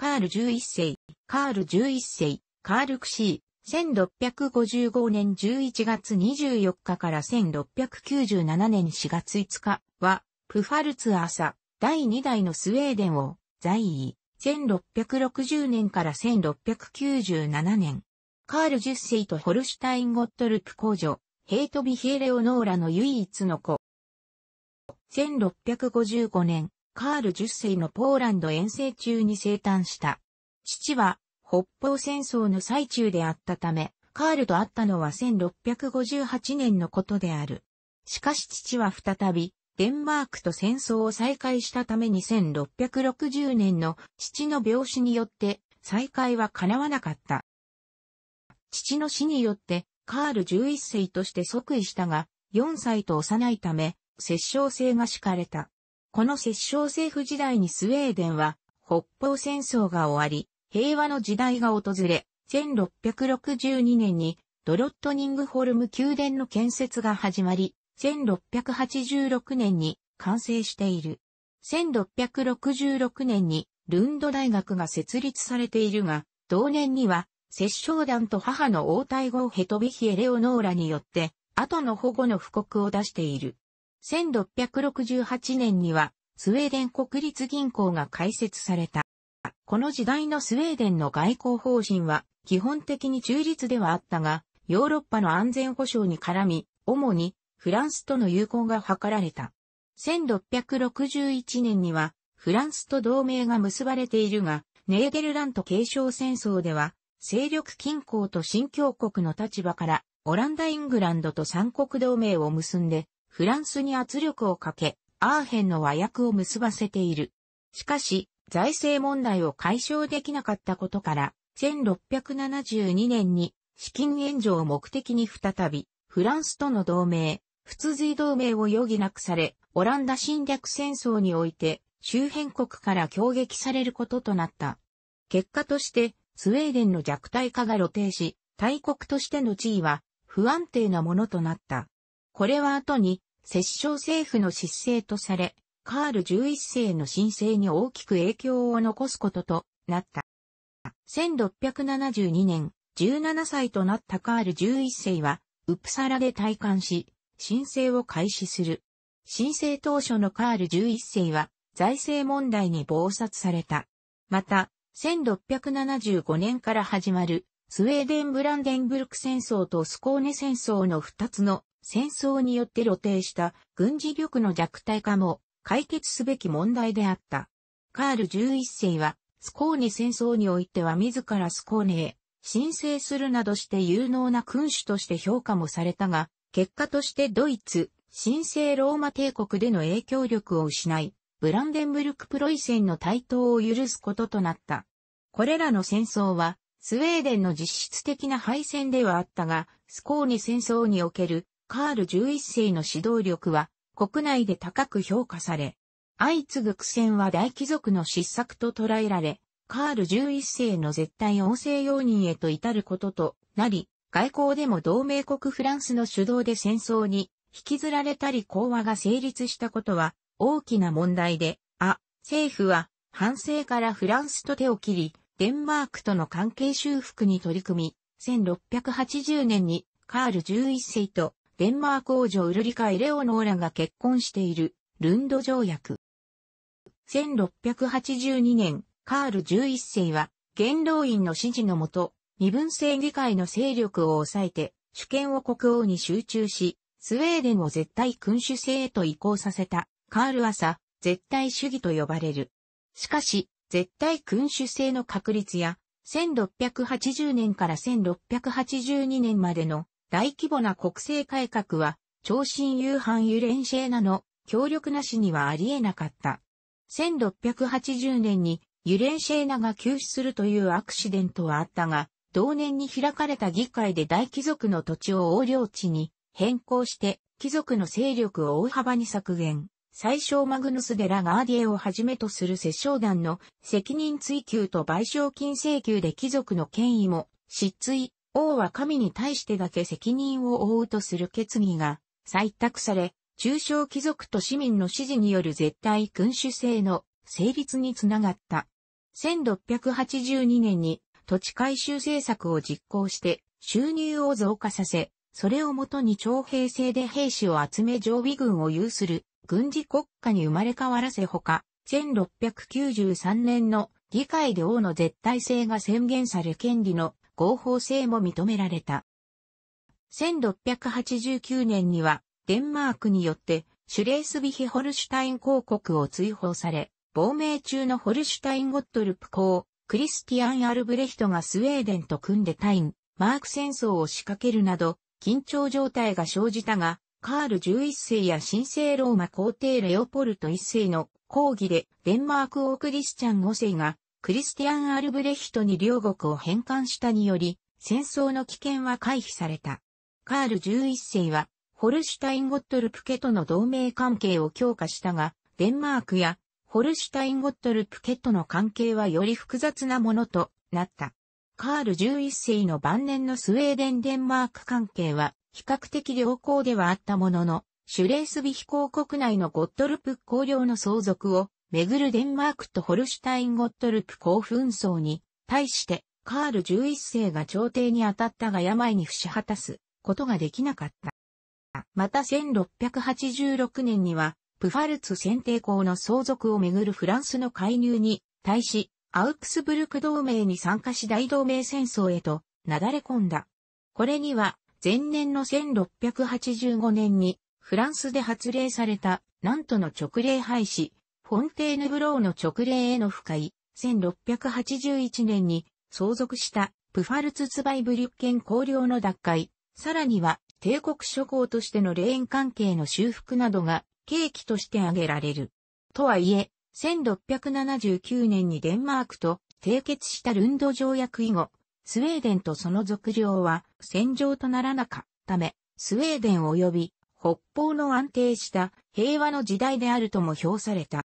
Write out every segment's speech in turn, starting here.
カール11世、カール11世、カールクシー、1655年11月24日から1697年4月5日は、プファルツアーサ、第2代のスウェーデンを在位、1660年から1697年。カール10世とホルシュタイン・ゴットルプ公女、ヘイトビヒエレオノーラの唯一の子。1655年、カール10世のポーランド遠征中に生誕した。父は北方戦争の最中であったため、カールと会ったのは1658年のことである。しかし父は再び、デンマークと戦争を再開したために1660年の父の病死によって再開は叶わなかった。父の死によってカール11世として即位したが、4歳と幼いため、殺傷性が敷かれた。この摂政政府時代にスウェーデンは北方戦争が終わり、平和の時代が訪れ、1662年にドロットニングホルム宮殿の建設が始まり、1686年に完成している。1666年にルンド大学が設立されているが、同年には、摂政団と母の王太后ヘトビヒエレオノーラによって、後の保護の布告を出している。1668年には、スウェーデン国立銀行が開設された。この時代のスウェーデンの外交方針は、基本的に中立ではあったが、ヨーロッパの安全保障に絡み、主にフランスとの友好が図られた。1661年には、フランスと同盟が結ばれているが、ネーゲルラント継承戦争では、勢力均衡と新教国の立場から、オランダ・イングランドと三国同盟を結んで、フランスに圧力をかけ、アーヘンの和訳を結ばせている。しかし、財政問題を解消できなかったことから、1672年に資金援助を目的に再び、フランスとの同盟、仏随同盟を余儀なくされ、オランダ侵略戦争において、周辺国から攻撃されることとなった。結果として、スウェーデンの弱体化が露呈し、大国としての地位は不安定なものとなった。これは後に、摂政政府の失政とされ、カール11世の申請に大きく影響を残すこととなった。1672年、17歳となったカール11世は、ウプサラで退官し、申請を開始する。申請当初のカール11世は、財政問題に暴殺された。また、1675年から始まる、スウェーデン・ブランデンブルク戦争とスコーネ戦争の2つの戦争によって露呈した軍事力の弱体化も解決すべき問題であった。カール11世は、スコーネ戦争においては自らスコーネへ申請するなどして有能な君主として評価もされたが、結果としてドイツ、神聖ローマ帝国での影響力を失い、ブランデンブルクプロイセンの台頭を許すこととなった。これらの戦争は、スウェーデンの実質的な敗戦ではあったが、スコーネ戦争におけるカール11世の指導力は国内で高く評価され、相次ぐ苦戦は大貴族の失策と捉えられ、カール11世の絶対王政容認へと至ることとなり、外交でも同盟国フランスの主導で戦争に引きずられたり講和が成立したことは大きな問題で、あ、政府は反省からフランスと手を切り、デンマークとの関係修復に取り組み、1680年にカール11世とデンマーク王女ウルリカ・エレオノーラが結婚している、ルンド条約。1682年、カール11世は、元老院の指示のもと、身分制議会の勢力を抑えて、主権を国王に集中し、スウェーデンを絶対君主制へと移行させた、カール朝、絶対主義と呼ばれる。しかし、絶対君主制の確立や、1680年から1682年までの大規模な国政改革は、長身夕飯ユレンシェーナの協力なしにはありえなかった。1680年にユレンシェーナが休止するというアクシデントはあったが、同年に開かれた議会で大貴族の土地を横領地に変更して、貴族の勢力を大幅に削減。最小マグヌス・デラ・ガーディエをはじめとする摂政団の責任追及と賠償金請求で貴族の権威も失墜、王は神に対してだけ責任を負うとする決議が採択され、中小貴族と市民の支持による絶対君主制の成立につながった。1682年に土地改修政策を実行して収入を増加させ、それをもとに徴兵制で兵士を集め常備軍を有する軍事国家に生まれ変わらせほか、1693年の議会で王の絶対性が宣言され権利の合法性も認められた。1689年には、デンマークによって、シュレースビヒホルシュタイン公国を追放され、亡命中のホルシュタイン・ゴットルプ公、クリスティアン・アルブレヒトがスウェーデンと組んでタイン、マーク戦争を仕掛けるなど、緊張状態が生じたが、カール11世や神聖ローマ皇帝レオポルト1世の抗議で、デンマーク王クリスチャン5世がクリスティアン・アルブレヒトに両国を返還したにより、戦争の危険は回避された。カール11世は、ホルシュタイン・ゴットルプケとの同盟関係を強化したが、デンマークやホルシュタイン・ゴットルプケとの関係はより複雑なものとなった。カール11世の晩年のスウェーデン・デンマーク関係は比較的良好ではあったものの、シュレースビヒ公国内のゴットルプ公領の相続を巡るデンマークとホルシュタイン・ゴットルプ興奮争に、対して、カール11世が朝廷に当たったが病に伏し果たすことができなかった。また1686年には、プファルツ選定校の相続をめぐるフランスの介入に対し、アウクスブルク同盟に参加し大同盟戦争へとなだれ込んだ。これには、前年の1685年に、フランスで発令された、なんとの直令廃止、フォンテーヌブローの直令への不快、1681年に相続したプファルツツバイブリュッケン公領の奪回、さらには帝国諸侯としての霊園関係の修復などが契機として挙げられる。とはいえ、1679年にデンマークと締結したルンド条約以後、スウェーデンとその属領は戦場とならなかったため、スウェーデン及び北方の安定した平和の時代であるとも評された。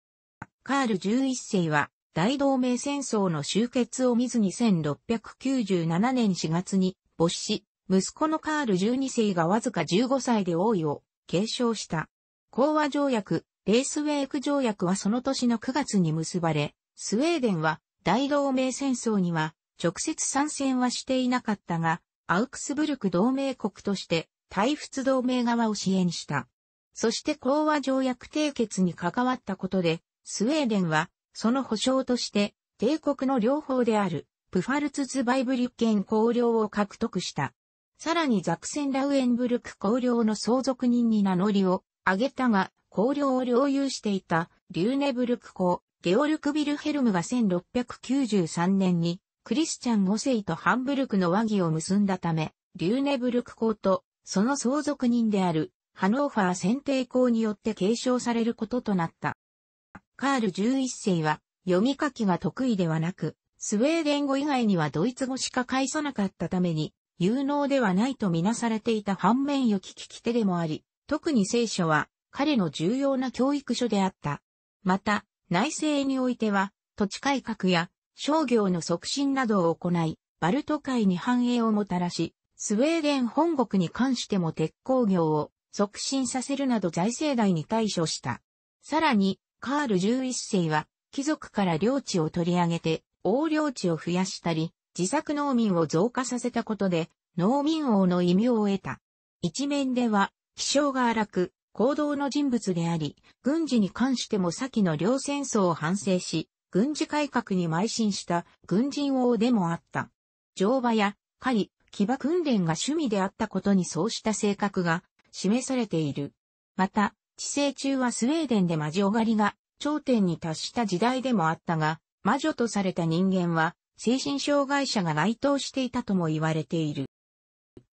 カール11世は、大同盟戦争の終結を見ずに1697年4月に没し、息子のカール12世がわずか15歳で王位を継承した。講和条約、レースウェイク条約はその年の9月に結ばれ、スウェーデンは大同盟戦争には直接参戦はしていなかったが、アウクスブルク同盟国として退仏同盟側を支援した。そして講和条約締結に関わったことで、スウェーデンは、その保証として、帝国の両方である、プファルツズバイブリュッケン公領を獲得した。さらにザクセンラウエンブルク公領の相続人に名乗りを上げたが、公領を領有していた、リューネブルク公、ゲオルク・ビルヘルムが1693年に、クリスチャン5世とハンブルクの和議を結んだため、リューネブルク公と、その相続人である、ハノーファー選定公によって継承されることとなった。カール11世は読み書きが得意ではなく、スウェーデン語以外にはドイツ語しか返さなかったために、有能ではないとみなされていた反面よき聞き手でもあり、特に聖書は彼の重要な教育書であった。また、内政においては、土地改革や商業の促進などを行い、バルト海に繁栄をもたらし、スウェーデン本国に関しても鉄鋼業を促進させるなど財政大に対処した。さらに、カール11世は、貴族から領地を取り上げて、王領地を増やしたり、自作農民を増加させたことで、農民王の異名を得た。一面では、気性が荒く、行動の人物であり、軍事に関しても先の両戦争を反省し、軍事改革に邁進した軍人王でもあった。乗馬や狩り、騎馬訓練が趣味であったことにそうした性格が示されている。また、治世中はスウェーデンで魔女狩りが頂点に達した時代でもあったが、魔女とされた人間は精神障害者が該当していたとも言われている。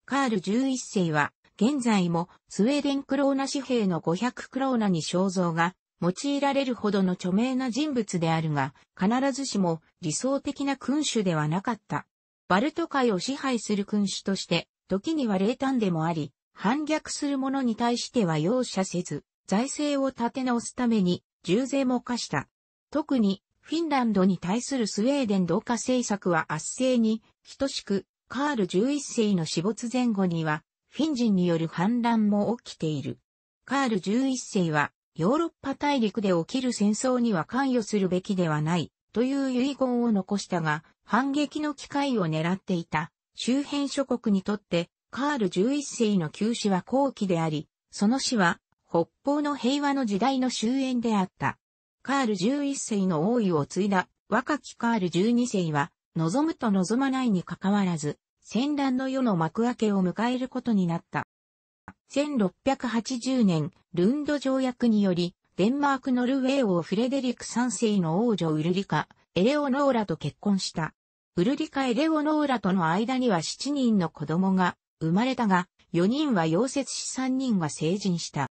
カール11世は現在もスウェーデンクローナ紙幣の500クローナに肖像が用いられるほどの著名な人物であるが、必ずしも理想的な君主ではなかった。バルト海を支配する君主として、時には冷淡でもあり、反逆する者に対しては容赦せず、財政を立て直すために重税も課した。特にフィンランドに対するスウェーデン同化政策は圧政に等しく、カール11世の死没前後には、フィン人による反乱も起きている。カール11世は、ヨーロッパ大陸で起きる戦争には関与するべきではない、という遺言を残したが、反撃の機会を狙っていた、周辺諸国にとって、カール11世の急死は後期であり、その死は、北方の平和の時代の終焉であった。カール11世の王位を継いだ若きカール12世は、望むと望まないにかかわらず、戦乱の世の幕開けを迎えることになった。1680年、ルンド条約により、デンマーク・ノルウェー王フレデリック3世の王女ウルリカ、エレオノーラと結婚した。ウルリカ・エレオノーラとの間には7人の子供が生まれたが、4人は溶接し3人が成人した。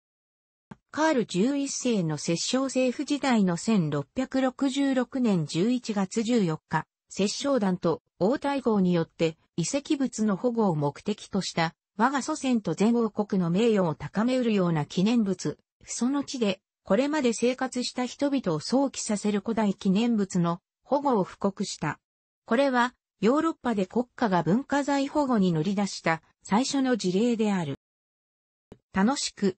カール11世の摂政政府時代の1666年11月14日、摂政団と王太后によって遺跡物の保護を目的とした我が祖先と全王国の名誉を高めうるような記念物、その地でこれまで生活した人々を想起させる古代記念物の保護を布告した。これはヨーロッパで国家が文化財保護に乗り出した最初の事例である。楽しく